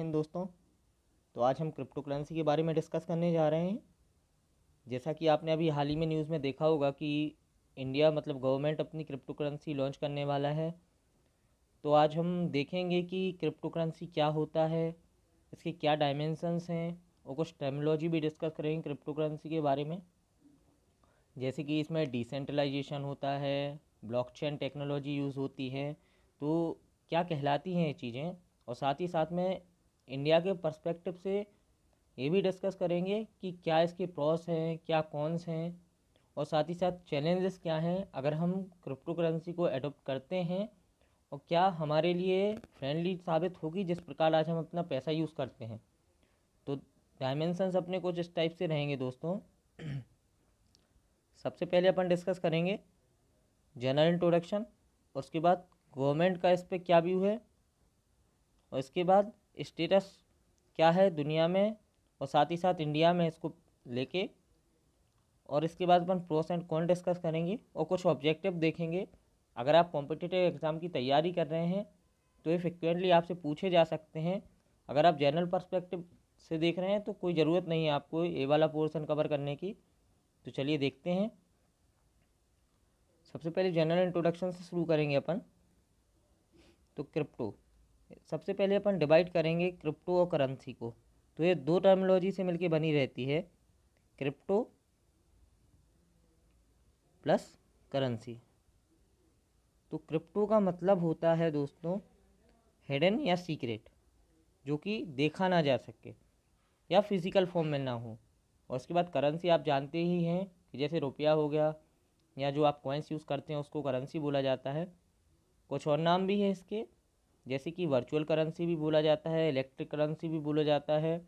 हिंद दोस्तों तो आज हम क्रिप्टो करेंसी के बारे में डिस्कस करने जा रहे हैं जैसा कि आपने अभी हाल ही में न्यूज़ में देखा होगा कि इंडिया मतलब गवर्नमेंट अपनी क्रिप्टो करेंसी लॉन्च करने वाला है तो आज हम देखेंगे कि क्रिप्टो करेंसी क्या होता है इसके क्या डायमेंसन्स हैं और कुछ टर्मोलॉजी भी डिस्कस करेंगे क्रिप्टो करेंसी के बारे में जैसे कि इसमें डिसेंट्रलाइजेशन होता है ब्लॉकचेन टेक्नोलॉजी यूज़ होती है तो क्या कहलाती हैं ये चीज़ें और साथ ही साथ में इंडिया के पर्सपेक्टिव से ये भी डिस्कस करेंगे कि क्या इसके प्रॉस हैं क्या कॉन्स हैं और साथ ही साथ चैलेंजेस क्या हैं अगर हम क्रिप्टो करेंसी को एडोप्ट करते हैं और क्या हमारे लिए फ्रेंडली साबित होगी जिस प्रकार आज हम अपना पैसा यूज़ करते हैं तो डायमेंसन्स अपने कुछ इस टाइप से रहेंगे दोस्तों सबसे पहले अपन डिस्कस करेंगे जनरल इंट्रोडक्शन उसके बाद गवर्नमेंट का इस पर क्या व्यू है और इसके बाद स्टेटस क्या है दुनिया में और साथ ही साथ इंडिया में इसको लेके और इसके बाद अपन प्रोस एंड कौन डिस्कस करेंगे और कुछ ऑब्जेक्टिव देखेंगे अगर आप कॉम्पिटिटिव एग्ज़ाम की तैयारी कर रहे हैं तो ये फ्रिक्वेंटली आपसे पूछे जा सकते हैं अगर आप जनरल पर्सपेक्टिव से देख रहे हैं तो कोई ज़रूरत नहीं है आपको ए वाला पोर्सन कवर करने की तो चलिए देखते हैं सबसे पहले जनरल इंट्रोडक्शन से शुरू करेंगे अपन तो क्रिप्टो सबसे पहले अपन डिवाइड करेंगे क्रिप्टो और करेंसी को तो ये दो टर्मोलॉजी से मिलके बनी रहती है क्रिप्टो प्लस करेंसी तो क्रिप्टो का मतलब होता है दोस्तों हिडन या सीक्रेट जो कि देखा ना जा सके या फिज़िकल फॉर्म में ना हो और उसके बाद करेंसी आप जानते ही हैं कि जैसे रुपया हो गया या जो आप कॉइन्स यूज़ करते हैं उसको करेंसी बोला जाता है कुछ और नाम भी है इसके जैसे कि वर्चुअल करेंसी भी बोला जाता है इलेक्ट्रिक करेंसी भी बोला जाता है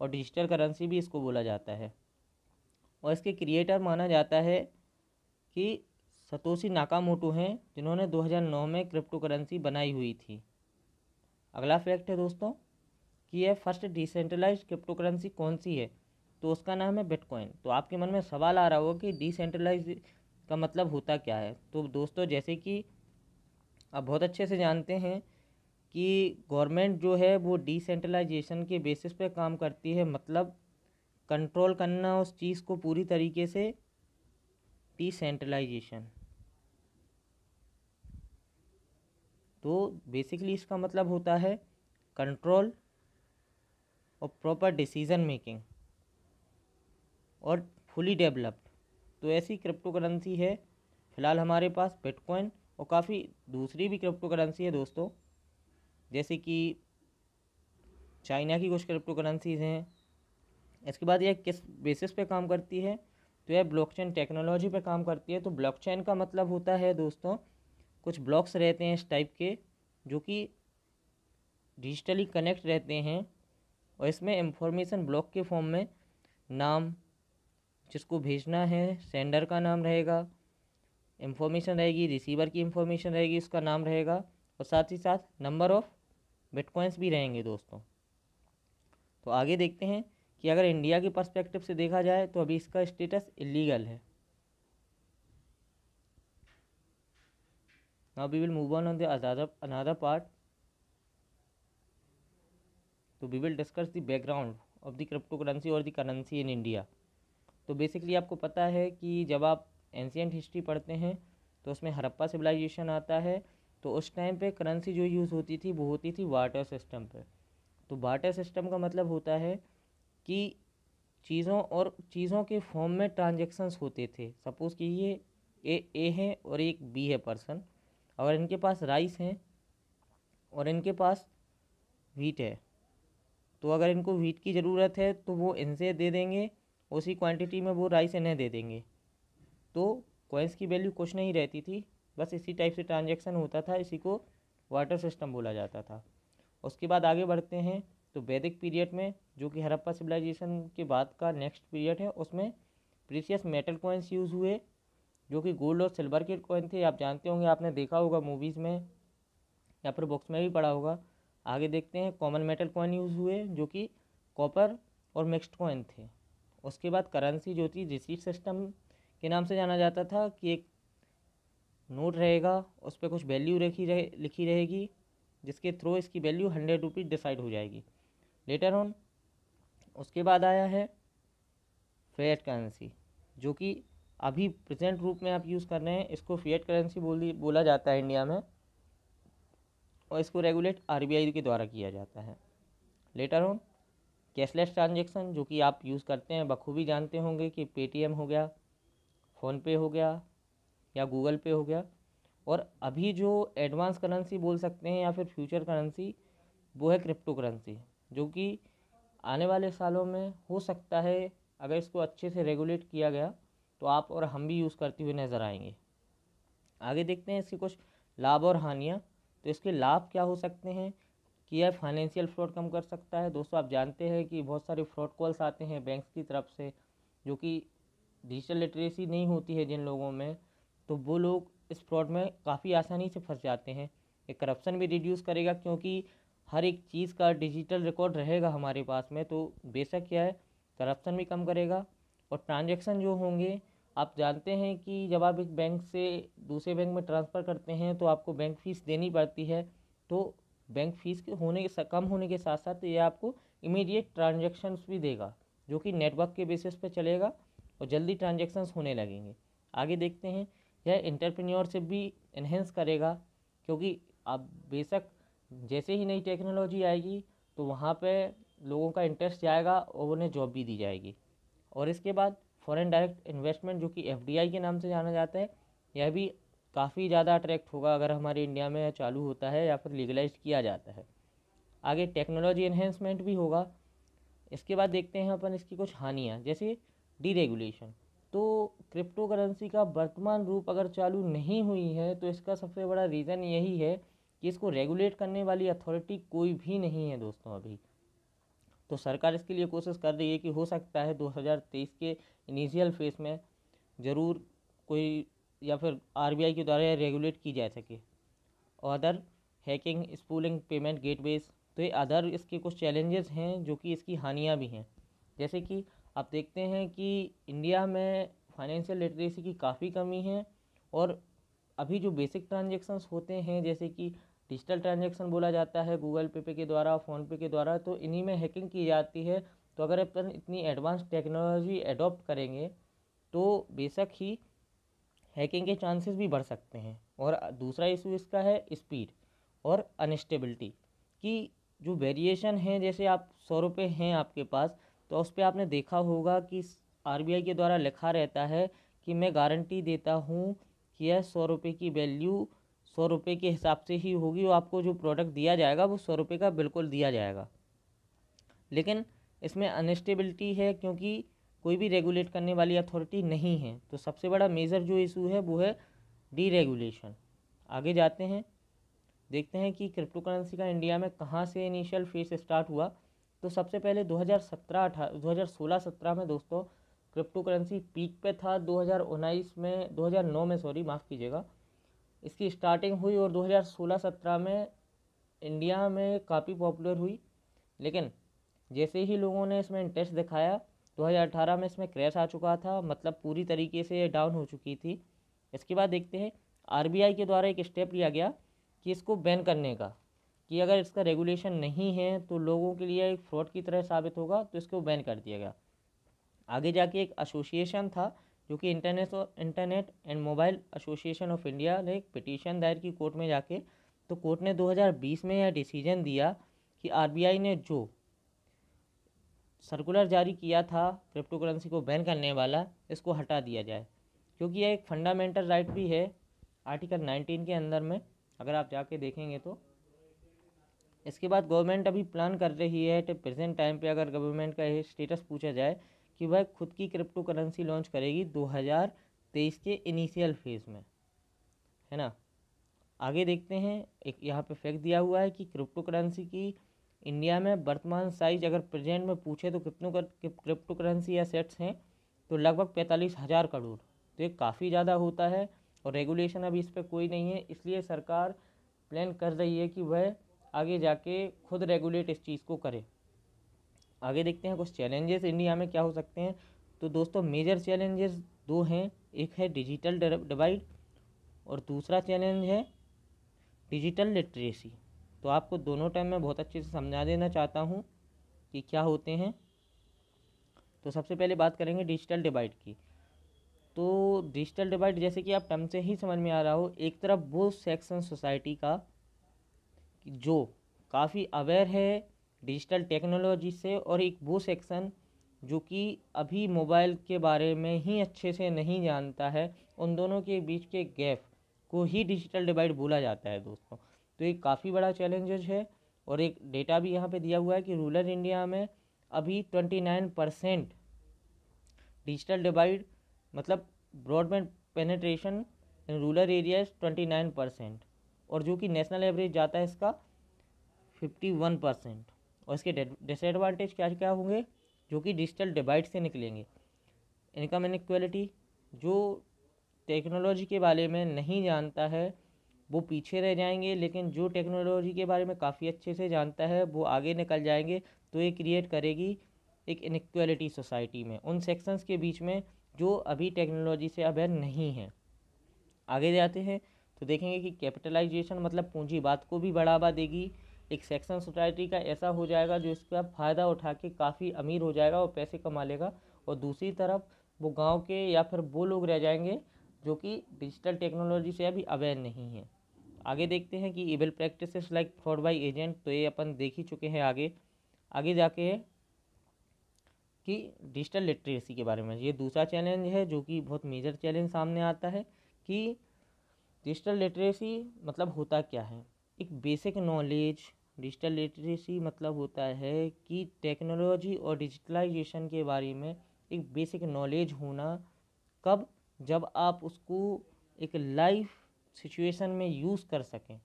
और डिजिटल करेंसी भी इसको बोला जाता है और इसके क्रिएटर माना जाता है कि सतोशी नाकामोटो हैं जिन्होंने 2009 में क्रिप्टो करेंसी बनाई हुई थी अगला फैक्ट है दोस्तों कि यह फर्स्ट डिसेंट्रलाइज क्रिप्टो करेंसी कौन सी है तो उसका नाम है बिटकॉइन तो आपके मन में सवाल आ रहा होगा कि डिसेंट्रलाइज का मतलब होता क्या है तो दोस्तों जैसे कि आप बहुत अच्छे से जानते हैं कि गवर्नमेंट जो है वो डिसेंट्रलाइजेशन के बेसिस पे काम करती है मतलब कंट्रोल करना उस चीज़ को पूरी तरीके से डिसेंट्रलाइजेशन तो बेसिकली इसका मतलब होता है कंट्रोल और प्रॉपर डिसीज़न मेकिंग और फुली डेवलप्ड तो ऐसी क्रिप्टो करेंसी है फ़िलहाल हमारे पास बिटकॉइन और काफ़ी दूसरी भी क्रिप्टो करेंसी है दोस्तों जैसे कि चाइना की कुछ क्रिप्टो करेंसीज हैं इसके बाद यह किस बेसिस पे काम करती है तो यह ब्लॉकचेन टेक्नोलॉजी पे काम करती है तो ब्लॉकचेन का मतलब होता है दोस्तों कुछ ब्लॉक्स रहते हैं इस टाइप के जो कि डिजिटली कनेक्ट रहते हैं और इसमें इंफॉर्मेशन ब्लॉक के फॉर्म में नाम जिसको भेजना है सेंडर का नाम रहेगा इंफॉर्मेशन रहेगी रिसीवर की इंफॉर्मेशन रहेगी उसका नाम रहेगा और साथ ही साथ नंबर ऑफ़ बिटकॉइंस भी रहेंगे दोस्तों तो आगे देखते हैं कि अगर इंडिया के पर्सपेक्टिव से देखा जाए तो अभी इसका स्टेटस इलीगल है now we will move on on the another तो we will discuss the background of the crypto currency और द करेंसी इन इंडिया तो बेसिकली आपको पता है कि जब आप एंशियंट हिस्ट्री पढ़ते हैं तो उसमें हरप्पा सिविलाइजेशन आता है तो उस टाइम पे करेंसी जो यूज़ होती थी वो होती थी वाटर सिस्टम पे तो वाटर सिस्टम का मतलब होता है कि चीज़ों और चीज़ों के फॉर्म में ट्रांजेक्शन्स होते थे सपोज़ कि ये ए ए है और एक बी है पर्सन और इनके पास राइस है और इनके पास व्हीट है तो अगर इनको व्हीट की ज़रूरत है तो वो इनसे दे देंगे उसी क्वांटिटी में वो राइस इन्हें दे देंगे तो कोइंस की वैल्यू कुछ नहीं रहती थी बस इसी टाइप से ट्रांजेक्शन होता था इसी को वाटर सिस्टम बोला जाता था उसके बाद आगे बढ़ते हैं तो वैदिक पीरियड में जो कि हरप्पा सिविलाइजेशन के बाद का नेक्स्ट पीरियड है उसमें प्रीसियस मेटल कॉइन्स यूज़ हुए जो कि गोल्ड और सिल्वर के कॉइन थे आप जानते होंगे आपने देखा होगा मूवीज़ में या फिर बुक्स में भी पढ़ा होगा आगे देखते हैं कॉमन मेटल कॉइन यूज़ हुए जो कि कॉपर और मिक्स्ड कॉइन थे उसके बाद करेंसी जो थी रिसीट सिस्टम के नाम से जाना जाता था कि एक नोट रहेगा उस पर कुछ वैल्यू रखी रहे लिखी रहेगी जिसके थ्रू इसकी वैल्यू हंड्रेड रुपीज़ डिसाइड हो जाएगी लेटर ऑन उसके बाद आया है फेट करेंसी जो कि अभी प्रेजेंट रूप में आप यूज़ कर रहे हैं इसको फेट करेंसी बोली बोला जाता है इंडिया में और इसको रेगुलेट आर के द्वारा किया जाता है लेटर ऑन कैशलेस ट्रांजेक्शन जो कि आप यूज़ करते हैं बखूबी जानते होंगे कि पेटीएम हो गया फ़ोनपे हो गया या गूगल पे हो गया और अभी जो एडवांस करेंसी बोल सकते हैं या फिर फ्यूचर करेंसी वो है क्रिप्टो करेंसी जो कि आने वाले सालों में हो सकता है अगर इसको अच्छे से रेगुलेट किया गया तो आप और हम भी यूज़ करते हुए नज़र आएंगे आगे देखते हैं इसके कुछ लाभ और हानियाँ तो इसके लाभ क्या हो सकते हैं कि यह फाइनेंशियल फ्रॉड कम कर सकता है दोस्तों आप जानते हैं कि बहुत सारे फ्रॉड कॉल्स आते हैं बैंक्स की तरफ से जो कि डिजिटल लिटरेसी नहीं होती है जिन लोगों में तो वो लोग इस फ्रॉड में काफ़ी आसानी से फंस जाते हैं ये करप्शन भी रिड्यूस करेगा क्योंकि हर एक चीज़ का डिजिटल रिकॉर्ड रहेगा हमारे पास में तो बेशक क्या है करप्शन भी कम करेगा और ट्रांजेक्शन जो होंगे आप जानते हैं कि जब आप एक बैंक से दूसरे बैंक में ट्रांसफ़र करते हैं तो आपको बैंक फ़ीस देनी पड़ती है तो बैंक फ़ीस के होने के कम होने के साथ साथ ये आपको इमीडिएट ट्रांजेक्शन्स भी देगा जो कि नेटवर्क के बेसिस पे चलेगा और जल्दी ट्रांजेक्शन्स होने लगेंगे आगे देखते हैं यह इंटरप्रेन्योरशिप भी इन्हेंस करेगा क्योंकि अब बेशक जैसे ही नई टेक्नोलॉजी आएगी तो वहाँ पे लोगों का इंटरेस्ट जाएगा और उन्हें जॉब भी दी जाएगी और इसके बाद फॉरेन डायरेक्ट इन्वेस्टमेंट जो कि एफ के नाम से जाना जाता है यह भी काफ़ी ज़्यादा अट्रैक्ट होगा अगर हमारे इंडिया में चालू होता है या फिर लीगलाइज किया जाता है आगे टेक्नोलॉजी इन्हेंसमेंट भी होगा इसके बाद देखते हैं अपन इसकी कुछ हानियाँ जैसे डीरेगुलेशन तो क्रिप्टो करेंसी का वर्तमान रूप अगर चालू नहीं हुई है तो इसका सबसे बड़ा रीज़न यही है कि इसको रेगुलेट करने वाली अथॉरिटी कोई भी नहीं है दोस्तों अभी तो सरकार इसके लिए कोशिश कर रही है कि हो सकता है 2023 के इनिशियल फेस में ज़रूर कोई या फिर आरबीआई के द्वारा रेगुलेट की जा सके और other hacking spoofing payment gateways तो ये अदर इसके कुछ चैलेंजेस हैं जो कि इसकी हानियाँ भी हैं जैसे कि आप देखते हैं कि इंडिया में फाइनेंशियल लिटरेसी की काफ़ी कमी है और अभी जो बेसिक ट्रांजेक्शन्स होते हैं जैसे कि डिजिटल ट्रांजेक्शन बोला जाता है गूगल पे पे के द्वारा फ़ोनपे के द्वारा तो इन्हीं में हैकिंग की जाती है तो अगर अपन इतनी एडवांस टेक्नोलॉजी एडॉप्ट करेंगे तो बेशक ही हैकिंग के चांसेस भी बढ़ सकते हैं और दूसरा इशू इसका है स्पीड और अनस्टेबिलिटी कि जो वेरिएशन है जैसे आप सौ रुपये हैं आपके पास तो उस पर आपने देखा होगा कि आर के द्वारा लिखा रहता है कि मैं गारंटी देता हूँ कि यह सौ रुपये की वैल्यू सौ रुपये के हिसाब से ही होगी और आपको जो प्रोडक्ट दिया जाएगा वो सौ रुपये का बिल्कुल दिया जाएगा लेकिन इसमें अनस्टेबिलिटी है क्योंकि कोई भी रेगुलेट करने वाली अथॉरिटी नहीं है तो सबसे बड़ा मेजर जो इशू है वो है डीरेगुलेशन आगे जाते हैं देखते हैं कि क्रिप्टो करेंसी का इंडिया में कहाँ से इनिशियल फेस स्टार्ट हुआ तो सबसे पहले 2017 2016-17 में दोस्तों क्रिप्टो करेंसी पीक पे था दो में 2009 में सॉरी माफ़ कीजिएगा इसकी स्टार्टिंग हुई और 2016-17 में इंडिया में काफ़ी पॉपुलर हुई लेकिन जैसे ही लोगों ने इसमें इंटरेस्ट दिखाया 2018 में इसमें क्रैश आ चुका था मतलब पूरी तरीके से डाउन हो चुकी थी इसके बाद देखते हैं आरबीआई के द्वारा एक स्टेप लिया गया कि इसको बैन करने का कि अगर इसका रेगुलेशन नहीं है तो लोगों के लिए एक फ्रॉड की तरह साबित होगा तो इसको बैन कर दिया गया आगे जाके एक एसोसिएशन था जो कि internet internet and mobile association of India ने एक पिटीशन दायर की कोर्ट में जाके तो कोर्ट ने 2020 में यह डिसीजन दिया कि आरबीआई ने जो सर्कुलर जारी किया था क्रिप्टो करेंसी को बैन करने वाला इसको हटा दिया जाए क्योंकि यह एक फंडामेंटल राइट भी है आर्टिकल 19 के अंदर में अगर आप जाके देखेंगे तो इसके बाद गवर्नमेंट अभी प्लान कर रही है तो प्रेजेंट टाइम पे अगर गवर्नमेंट का ये स्टेटस पूछा जाए कि वह खुद की क्रिप्टो करेंसी लॉन्च करेगी 2023 के इनिशियल फेज़ में है ना आगे देखते हैं एक यहाँ पे फैक्ट दिया हुआ है कि क्रिप्टो करेंसी की इंडिया में वर्तमान साइज अगर प्रेजेंट में पूछे तो कितनों कर क्रिप्टो करेंसी या सेट्स हैं तो लगभग पैंतालीस हज़ार करोड़ तो ये काफ़ी ज़्यादा होता है और रेगुलेशन अभी इस पर कोई नहीं है इसलिए सरकार प्लान कर रही है कि वह आगे जाके खुद रेगुलेट इस चीज़ को करें आगे देखते हैं कुछ चैलेंजेस इंडिया में क्या हो सकते हैं तो दोस्तों मेजर चैलेंजेस दो हैं एक है डिजिटल डिवाइड और दूसरा चैलेंज है डिजिटल लिटरेसी तो आपको दोनों टाइम में बहुत अच्छे से समझा देना चाहता हूँ कि क्या होते हैं तो सबसे पहले बात करेंगे डिजिटल डिवाइड की तो डिजिटल डिवाइड जैसे कि आप टर्म से ही समझ में आ रहा हो एक तरफ वो सेक्शन सोसाइटी का जो काफ़ी अवेयर है डिजिटल टेक्नोलॉजी से और एक वो सेक्शन जो कि अभी मोबाइल के बारे में ही अच्छे से नहीं जानता है उन दोनों के बीच के गैप को ही डिजिटल डिवाइड बोला जाता है दोस्तों तो ये काफ़ी बड़ा चैलेंजेज है और एक डेटा भी यहाँ पे दिया हुआ है कि रूरल इंडिया में अभी twenty nine percent digital divide मतलब broadband penetration in rural areas twenty nine percent और जो कि नेशनल एवरेज जाता है इसका फिफ्टी वन परसेंट और इसके डिसएडवांटेज क्या क्या होंगे जो कि डिजिटल डिवाइड से निकलेंगे इनकम इनक्वलिटी जो टेक्नोलॉजी के बारे में नहीं जानता है वो पीछे रह जाएंगे लेकिन जो टेक्नोलॉजी के बारे में काफ़ी अच्छे से जानता है वो आगे निकल जाएंगे तो ये क्रिएट करेगी एक इनक्वलिटी सोसाइटी में उन सेक्शंस के बीच में जो अभी टेक्नोलॉजी से अवेयर नहीं है आगे जाते हैं तो देखेंगे कि कैपिटलाइजेशन मतलब पूंजीवाद को भी बढ़ावा देगी एक सेक्शन सोसाइटी का ऐसा हो जाएगा जो इसका फ़ायदा उठा के काफ़ी अमीर हो जाएगा और पैसे कमा लेगा और दूसरी तरफ वो गांव के या फिर वो लोग रह जाएंगे जो कि डिजिटल टेक्नोलॉजी से अभी अवेयर नहीं है आगे देखते हैं कि evil practice like fraud by agent तो ये अपन देख ही चुके हैं आगे आगे जाके कि डिजिटल लिटरेसी के बारे में ये दूसरा चैलेंज है जो कि बहुत मेजर चैलेंज सामने आता है कि डिजिटल लिटरेसी मतलब होता क्या है एक बेसिक नॉलेज डिजिटल लिटरेसी मतलब होता है कि टेक्नोलॉजी और डिजिटलाइजेशन के बारे में एक बेसिक नॉलेज होना कब जब आप उसको एक लाइफ सिचुएशन में यूज़ कर सकें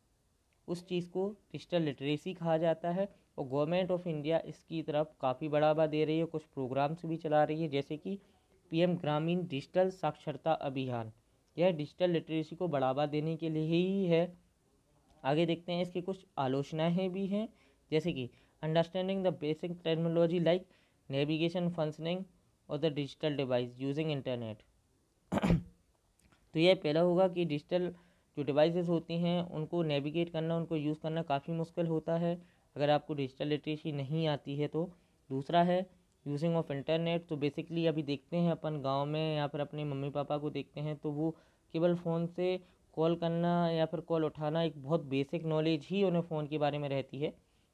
उस चीज़ को डिजिटल लिटरेसी कहा जाता है और गवर्नमेंट ऑफ इंडिया इसकी तरफ काफ़ी बढ़ावा दे रही है कुछ प्रोग्राम्स भी चला रही है जैसे कि पीएम ग्रामीण डिजिटल साक्षरता अभियान यह डिजिटल लिटरेसी को बढ़ावा देने के लिए ही है आगे देखते हैं इसकी कुछ आलोचनाएँ भी हैं जैसे कि understanding the basic technology like navigation functioning और the digital device using internet तो यह पहला होगा कि डिजिटल जो डिवाइसेस होती हैं उनको नेविगेट करना उनको यूज़ करना काफ़ी मुश्किल होता है अगर आपको डिजिटल लिटरेसी नहीं आती है तो दूसरा है यूजिंग ऑफ इंटरनेट तो बेसिकली अभी देखते हैं अपन गांव में या फिर अपने मम्मी पापा को देखते हैं तो वो केवल फ़ोन से कॉल करना या फिर कॉल उठाना एक बहुत बेसिक नॉलेज ही उन्हें फ़ोन के बारे में रहती है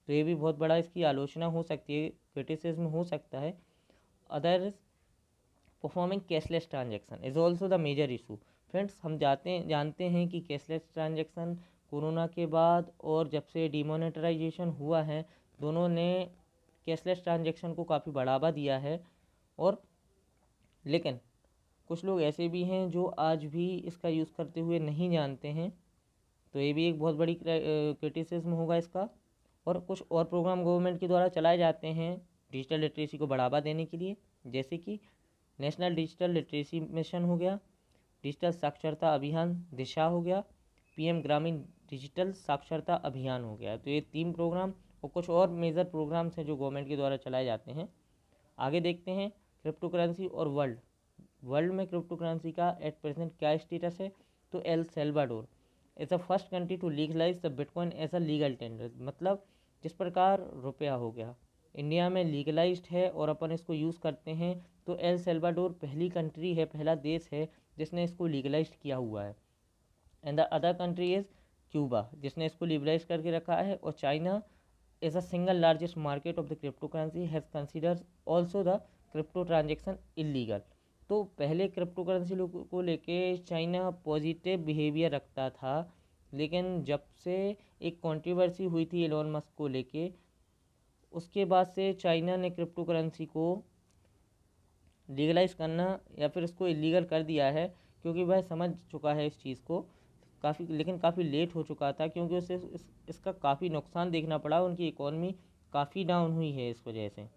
तो ये भी बहुत बड़ा इसकी आलोचना हो सकती है क्रिटिसिज्म हो सकता है others performing cashless transaction is also the major issue friends हम जाते जानते हैं कि कैशलेस ट्रांजेक्शन कोरोना के बाद और जब से डिमोनेटराइजेशन हुआ है दोनों ने कैशलेस ट्रांजेक्शन को काफ़ी बढ़ावा दिया है और लेकिन कुछ लोग ऐसे भी हैं जो आज भी इसका यूज़ करते हुए नहीं जानते हैं तो ये भी एक बहुत बड़ी क्रिटिसिज्म होगा इसका और कुछ और प्रोग्राम गवर्नमेंट के द्वारा चलाए जाते हैं डिजिटल लिटरेसी को बढ़ावा देने के लिए जैसे कि नेशनल डिजिटल लिटरेसी मिशन हो गया डिजिटल साक्षरता अभियान दिशा हो गया पीएम ग्रामीण डिजिटल साक्षरता अभियान हो गया तो ये तीन प्रोग्राम और कुछ और मेजर प्रोग्राम्स हैं जो गवर्नमेंट के द्वारा चलाए जाते हैं आगे देखते हैं क्रिप्टो करेंसी और वर्ल्ड वर्ल्ड में क्रिप्टो करेंसी का एट प्रेजेंट क्या स्टेटस है तो El Salvador as a first country to legalise the bitcoin as a legal tender मतलब जिस प्रकार रुपया हो गया इंडिया में लीगलाइज है और अपन इसको यूज़ करते हैं तो एल सेल्वाडोर पहली कंट्री है पहला देश है जिसने इसको लीगलाइज किया हुआ है and the other country is Cuba जिसने इसको लीगलाइज करके रखा है और China a single largest market of the crypto currency has consider also the crypto transaction illegal तो पहले क्रिप्टो करेंसी को लेके चाइना पॉजिटिव बिहेवियर रखता था लेकिन जब से एक कंट्रोवर्सी हुई थी एलोन मस्क को लेके उसके बाद से चाइना ने क्रिप्टो करेंसी को लीगलाइज करना या फिर उसको इलीगल कर दिया है क्योंकि वह समझ चुका है इस चीज़ को काफ़ी लेकिन काफ़ी लेट हो चुका था क्योंकि उसे इस, इसका काफ़ी नुकसान देखना पड़ा उनकी इकॉनमी काफ़ी डाउन हुई है इस वजह से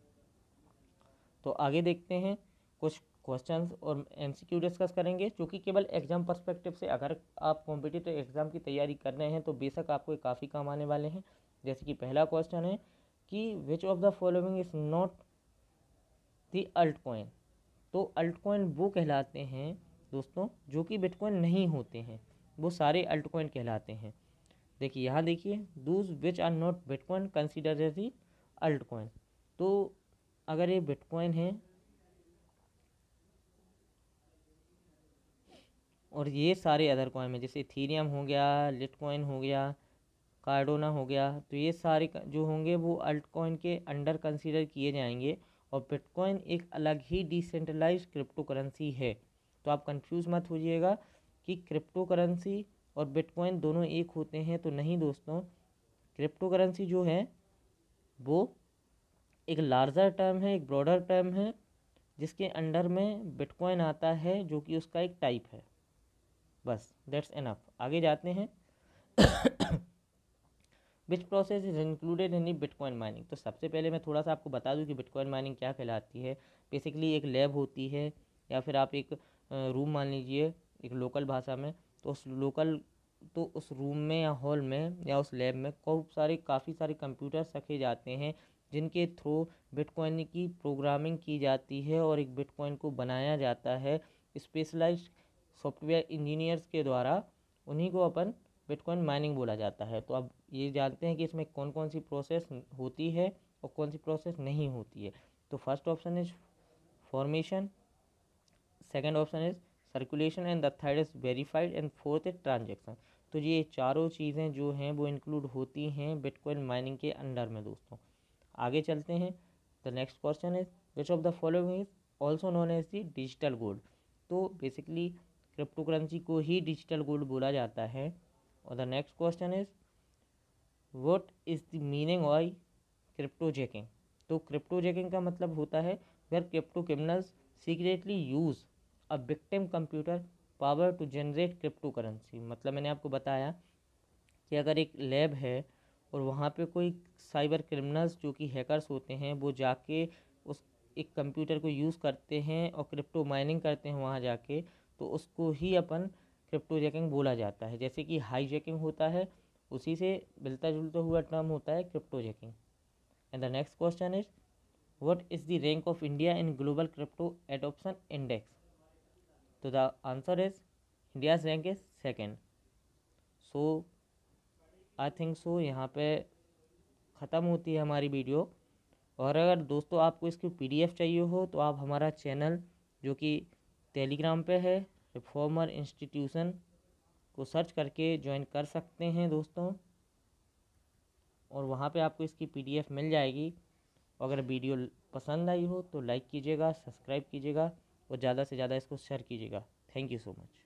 तो आगे देखते हैं कुछ क्वेश्चंस और एम डिस्कस करेंगे क्योंकि केवल एग्ज़ाम पर्सपेक्टिव से अगर आप कॉम्पिटिटिव एग्ज़ाम की तैयारी कर रहे हैं तो बेशक आपको काफ़ी काम आने वाले हैं जैसे कि पहला क्वेश्चन है कि which of the following is not the alt coin तो अल्ट कोइन वो कहलाते हैं दोस्तों जो कि बिटकॉइन नहीं होते हैं वो सारे अल्ट कहलाते हैं देखिए यहाँ देखिए those which are not bitcoin consider as the alt तो अगर ये बिटकॉइन है और ये सारे अदर कॉइन में जैसे थीरियम हो गया लिटकॉइन हो गया कार्डोना हो गया तो ये सारे जो होंगे वो अल्टकॉइन के अंडर कंसीडर किए जाएंगे और बिटकॉइन एक अलग ही डिसेंट्रलाइज क्रिप्टो करेंसी है तो आप कंफ्यूज मत होइएगा कि क्रिप्टो करेंसी और बिटकॉइन दोनों एक होते हैं तो नहीं दोस्तों क्रिप्टो करेंसी जो है वो एक लार्जर टर्म है एक ब्रॉडर टर्म है जिसके अंडर में बिटकॉइन आता है जो कि उसका एक टाइप है बस दैट्स एनफ आगे जाते हैं which process is included in bitcoin mining तो सबसे पहले मैं थोड़ा सा आपको बता दूं कि बिटकॉइन माइनिंग क्या कहलाती है बेसिकली एक लैब होती है या फिर आप एक रूम मान लीजिए एक लोकल भाषा में तो उस लोकल तो उस रूम में या हॉल में या उस लैब में खूब सारे काफ़ी सारे कंप्यूटर्स रखे जाते हैं जिनके थ्रू बिटकॉइन की प्रोग्रामिंग की जाती है और एक बिटकॉइन को बनाया जाता है स्पेशलाइज सॉफ्टवेयर इंजीनियर्स के द्वारा उन्हीं को अपन बिटकॉइन माइनिंग बोला जाता है तो अब ये जानते हैं कि इसमें कौन कौन सी प्रोसेस होती है और कौन सी प्रोसेस नहीं होती है तो first option is formation second option is circulation and the third is verified and fourth is transaction तो ये चारों चीज़ें जो हैं वो इंक्लूड होती हैं बिटकॉइन माइनिंग के अंडर में दोस्तों आगे चलते हैं the next question is which of the following is also known as the digital gold तो बेसिकली क्रिप्टो करेंसी को ही डिजिटल गोल्ड बोला जाता है और the next question is what is the meaning of crypto jacking तो crypto jacking का मतलब होता है where crypto criminals secretly use a victim computer power to generate crypto currency मतलब मैंने आपको बताया कि अगर एक लैब है और वहाँ पे कोई साइबर क्रिमिनल्स जो कि हैकर्स होते हैं वो जाके उस एक कंप्यूटर को यूज़ करते हैं और क्रिप्टो माइनिंग करते हैं वहाँ जाके तो उसको ही अपन क्रिप्टो जैकिंग बोला जाता है जैसे कि हाई जैकिंग होता है उसी से मिलता जुलता हुआ टर्म होता है crypto jacking and the next question is what is the rank of India in global crypto adoption index तो the answer is India rank is second so I think so यहाँ पे ख़त्म होती है हमारी वीडियो और अगर दोस्तों आपको इसकी पीडीएफ चाहिए हो तो आप हमारा चैनल जो कि टेलीग्राम पे है रिफॉर्मर इंस्टीट्यूशन को सर्च करके ज्वाइन कर सकते हैं दोस्तों और वहाँ पे आपको इसकी पीडीएफ मिल जाएगी अगर वीडियो पसंद आई हो तो लाइक कीजिएगा सब्सक्राइब कीजिएगा और ज़्यादा से ज़्यादा इसको शेयर कीजिएगा थैंक यू सो मच